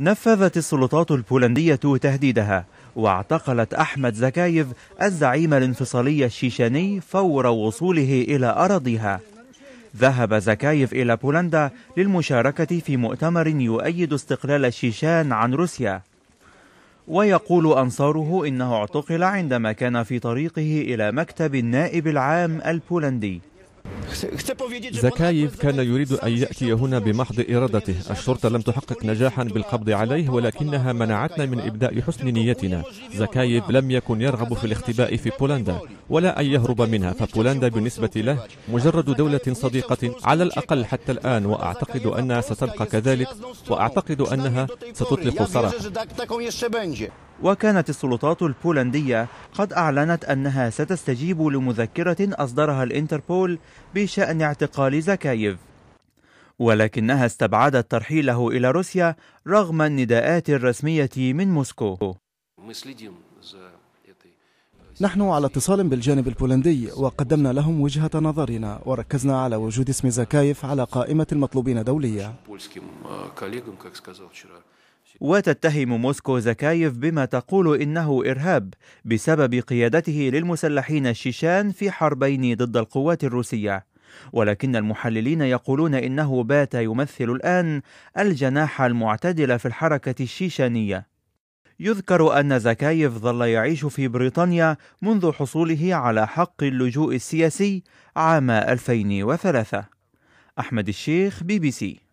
نفذت السلطات البولندية تهديدها واعتقلت أحمد زكايف الزعيم الانفصالي الشيشاني فور وصوله إلى أراضيها ذهب زكايف إلى بولندا للمشاركة في مؤتمر يؤيد استقلال الشيشان عن روسيا ويقول أنصاره إنه اعتقل عندما كان في طريقه إلى مكتب النائب العام البولندي زكايف كان يريد أن يأتي هنا بمحض إرادته الشرطة لم تحقق نجاحا بالقبض عليه ولكنها منعتنا من إبداء حسن نيتنا زكايف لم يكن يرغب في الاختباء في بولندا ولا أن يهرب منها فبولندا بالنسبة له مجرد دولة صديقة على الأقل حتى الآن وأعتقد أنها ستبقى كذلك وأعتقد أنها ستطلق سراحة وكانت السلطات البولندية قد أعلنت أنها ستستجيب لمذكرة أصدرها الإنتربول بشأن اعتقال زكايف ولكنها استبعدت ترحيله إلى روسيا رغم النداءات الرسمية من موسكو نحن على اتصال بالجانب البولندي وقدمنا لهم وجهة نظرنا وركزنا على وجود اسم زكايف على قائمة المطلوبين دولية وتتهم موسكو زكايف بما تقول انه ارهاب بسبب قيادته للمسلحين الشيشان في حربين ضد القوات الروسيه ولكن المحللين يقولون انه بات يمثل الان الجناح المعتدل في الحركه الشيشانيه يذكر أن زكايف ظل يعيش في بريطانيا منذ حصوله على حق اللجوء السياسي عام 2003 أحمد الشيخ بي بي سي